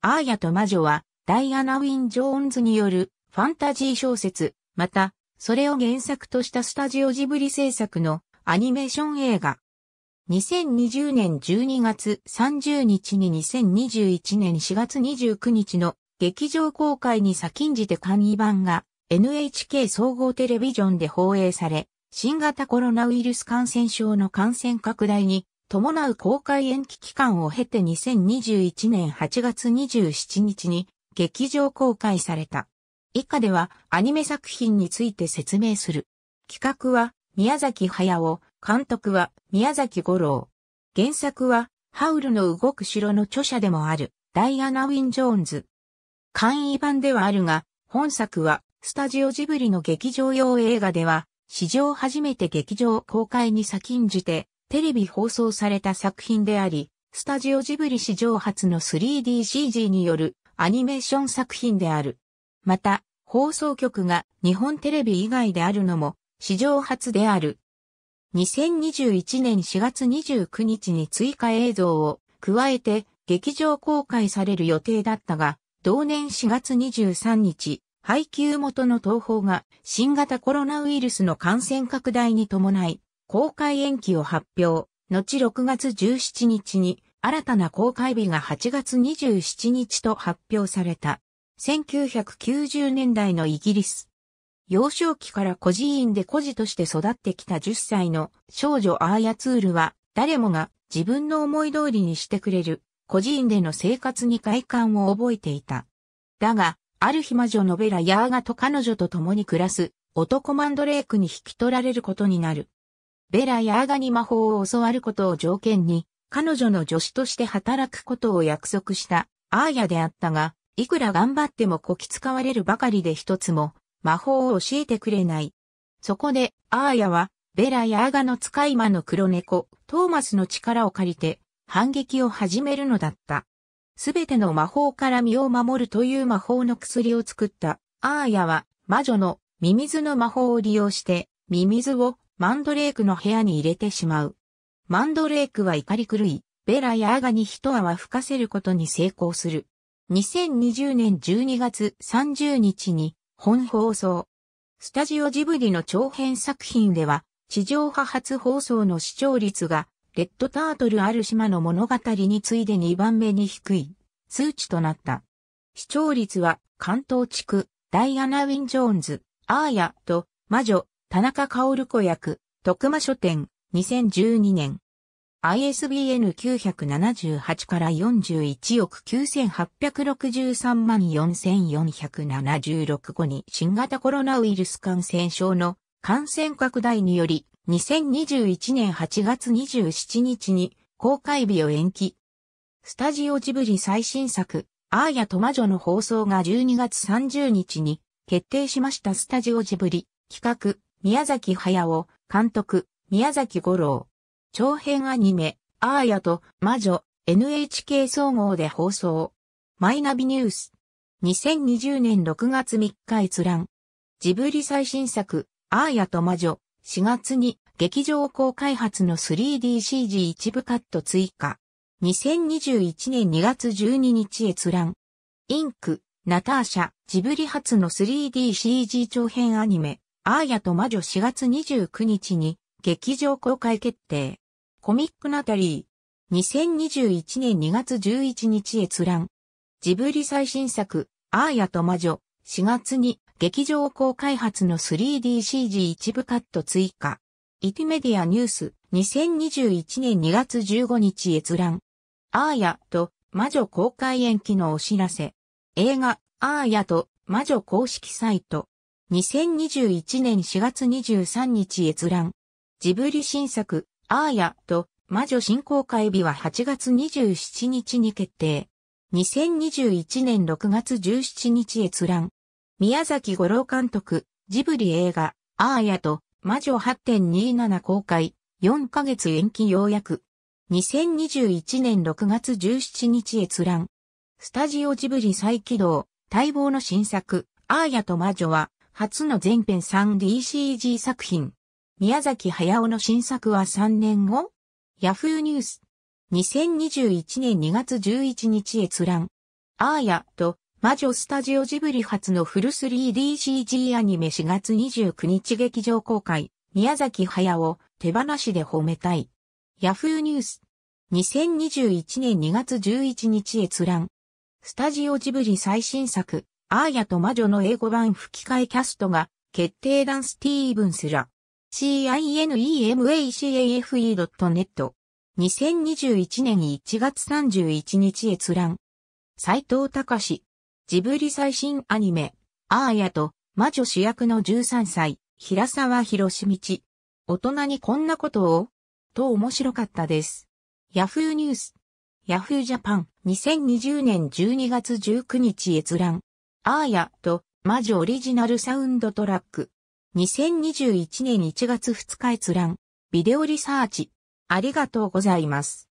アーヤと魔女は、ダイアナ・ウィン・ジョーンズによるファンタジー小説、また、それを原作としたスタジオジブリ制作のアニメーション映画。2020年12月30日に2021年4月29日の劇場公開に先んじて簡易版が NHK 総合テレビジョンで放映され、新型コロナウイルス感染症の感染拡大に伴う公開延期期間を経て2021年8月27日に劇場公開された。以下ではアニメ作品について説明する。企画は宮崎駿、監督は宮崎五郎。原作はハウルの動く城の著者でもあるダイアナ・ウィン・ジョーンズ。簡易版ではあるが、本作はスタジオジブリの劇場用映画では史上初めて劇場公開に先んじてテレビ放送された作品であり、スタジオジブリ史上初の 3DCG によるアニメーション作品である。また、放送局が日本テレビ以外であるのも史上初である。2021年4月29日に追加映像を加えて劇場公開される予定だったが、同年4月23日、配給元の東宝が新型コロナウイルスの感染拡大に伴い公開延期を発表、後6月17日に新たな公開日が8月27日と発表された。1990年代のイギリス。幼少期から孤児院で孤児として育ってきた10歳の少女アーヤツールは誰もが自分の思い通りにしてくれる孤児院での生活に快感を覚えていた。だが、ある日魔女のベラ・ヤーガと彼女と共に暮らす男マンドレークに引き取られることになる。ベラやアガに魔法を教わることを条件に、彼女の助手として働くことを約束したアーヤであったが、いくら頑張ってもこき使われるばかりで一つも魔法を教えてくれない。そこでアーヤはベラやアガの使い魔の黒猫トーマスの力を借りて反撃を始めるのだった。すべての魔法から身を守るという魔法の薬を作ったアーヤは魔女のミミズの魔法を利用してミミズをマンドレークの部屋に入れてしまう。マンドレークは怒り狂い、ベラやアガに一泡吹かせることに成功する。2020年12月30日に本放送。スタジオジブリの長編作品では、地上波初放送の視聴率が、レッドタートルある島の物語に次いで2番目に低い数値となった。視聴率は関東地区、ダイアナ・ウィン・ジョーンズ、アーヤと魔女、田中薫子役、徳間書店、2012年。ISBN 978から41億9863万4476後に新型コロナウイルス感染症の感染拡大により2021年8月27日に公開日を延期。スタジオジブリ最新作、アーヤと魔女の放送が12月30日に決定しましたスタジオジブリ企画宮崎駿、監督、宮崎五郎。長編アニメ、アーヤと魔女、NHK 総合で放送。マイナビニュース。2020年6月3日閲覧。ジブリ最新作、アーヤと魔女、4月に劇場公開発の 3DCG 一部カット追加。2021年2月12日閲覧。インク、ナターシャ、ジブリ初の 3DCG 長編アニメ、アーヤと魔女4月29日に劇場公開決定。コミックナタリー。2021年2月11日閲覧。ジブリ最新作、アーヤと魔女。4月に劇場公開発の 3DCG 一部カット追加。イティメディアニュース2021年2月15日閲覧。アーヤと魔女公開延期のお知らせ。映画、アーヤと魔女公式サイト。2021年4月23日閲覧。ジブリ新作、アーヤと魔女新公開日は8月27日に決定。2021年6月17日閲覧。宮崎五郎監督、ジブリ映画、アーヤと魔女8.27公開、4ヶ月延期要約。2021年6月17日閲覧。スタジオジブリ再起動、待望の新作、アーヤと魔女は、初の全編 3DCG 作品。宮崎駿の新作は3年後ヤフーニュース。2021年2月11日閲覧。アーヤと魔女スタジオジブリ初のフル 3DCG アニメ4月29日劇場公開。宮崎駿、手放しで褒めたい。ヤフーニュース。2021年2月11日閲覧。スタジオジブリ最新作、アーヤと魔女の英語版吹き替えキャストが、決定ダンスティーブンスら、cinemacafE.net、2021年1月31日閲覧。斎藤隆、ジブリ最新アニメ、アーヤと魔女主役の13歳、平沢博道。大人にこんなことをと面白かったです。ヤフーニュース。ヤフージャパン2020年12月19日閲覧。アーヤと魔女オリジナルサウンドトラック。2021年1月2日閲覧。ビデオリサーチ。ありがとうございます。